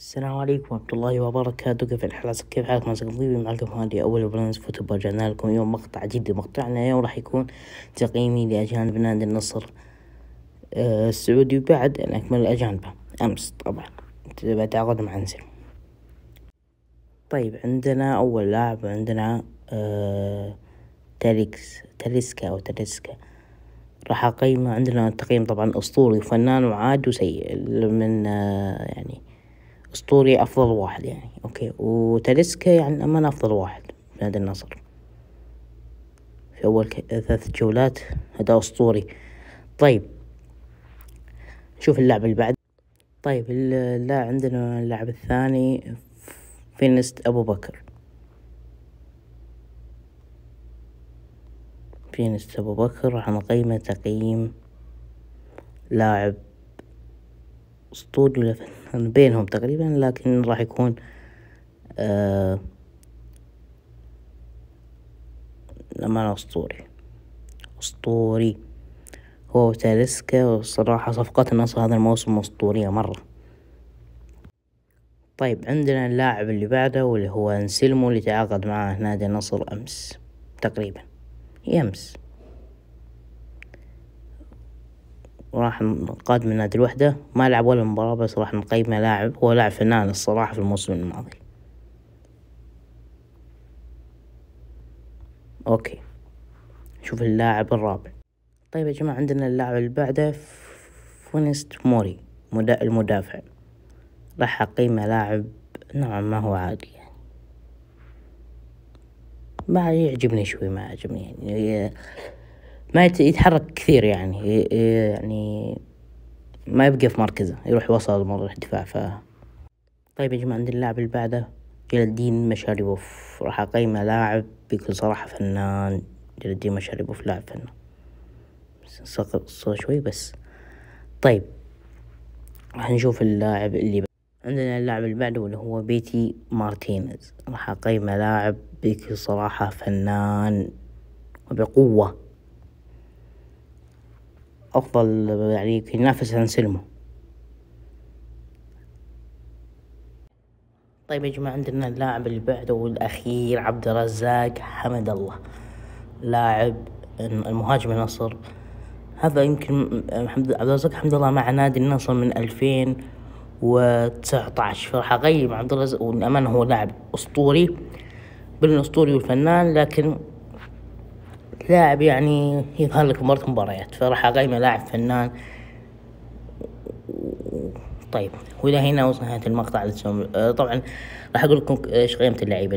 السلام عليكم ورحمة الله وبركاته كيف الحال كيف حالكم عساكم طيب معكم هادي أول برنامج فوتبول رجعنا لكم اليوم مقطع جديد مقطعنا اليوم راح يكون تقييمي لأجانب نادي النصر آه، السعودي بعد أن أكمل الأجانب أمس طبعا بتعاقد مع أنسل طيب عندنا أول لاعب عندنا آه، تاليكس تاليسكا أو تاليسكا راح أقيمه عندنا تقييم طبعا أسطوري وفنان وعاد وسيء من آه يعني اسطوري افضل واحد يعني اوكي وتاليسكا يعني امان افضل واحد بنادي النصر في اول ثلاث جولات هذا اسطوري طيب نشوف اللعب اللي بعد طيب لا عندنا اللاعب الثاني فينست ابو بكر فينست ابو بكر راح نقيمه تقييم لاعب اسطول وليفن بينهم تقريبا لكن راح يكون آه لما اسطوري اسطوري هو وتاليسكا والصراحة صفقات النصر هذا الموسم اسطورية مرة طيب عندنا اللاعب اللي بعده واللي هو انسلمو اللي تعاقد معه نادي النصر امس تقريبا يمس وراح نقادم النادي الوحدة ما لعب ولا مباراة بس راح نقيمه لاعب هو لاعب فنان الصراحة في الموسم الماضي أوكي نشوف اللاعب الرابع طيب يا جماعة عندنا اللاعب اللي بعده فونست موري المدافع راح أقيمه لاعب نوعا ما هو عادي يعني ما يعجبني شوي ما يعجبني يعني ما يتحرك كثير يعني يعني ما يبقى في مركزه يروح وسط مرة دفاع ف طيب يا جماعة عند اللاعب اللي بعده جلال الدين مشاريبوف راح أقيمه لاعب بكل صراحة فنان جلال الدين مشاريبوف لاعب فنان سقط الصوت شوي بس طيب راح نشوف اللاعب اللي عندنا اللاعب اللي بعده واللي هو بيتي مارتينيز راح أقيمه لاعب بكل صراحة فنان وبقوة أفضل يعني في ينافس عن سيلمو طيب يا جماعة عندنا اللاعب اللي بعده والأخير عبد الرزاق حمد الله لاعب المهاجم النصر هذا يمكن محمد عبد الرزاق حمد الله مع نادي النصر من ألفين وتسعة عشر فراح أقيم عبد الرزاق والأمانة هو لاعب أسطوري بين الأسطوري والفنان لكن لاعب يعني يظهر لك مباراة مباريات فراح أقيمه لاعب فنان طيب والى هنا وصلنا نهايه المقطع طبعا راح اقول لكم ايش قيمه اللعيبه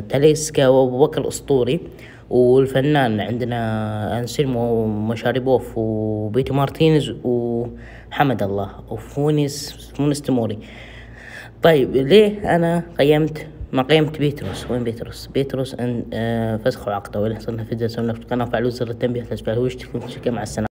تاليسكا وبكر أسطوري والفنان عندنا أنسيلمو مشاريبوف وبيتو مارتينز وحمد الله وفونيس فونيس تموري طيب ليه انا قيمت مقيمة بيتروس وين بيتروس بيتروس أن آه، فسخوا عقده ولحصلنا فيديو سوينا في القناة فعلوا زر التنبيه لتفعلوا وش تكون مع السلامة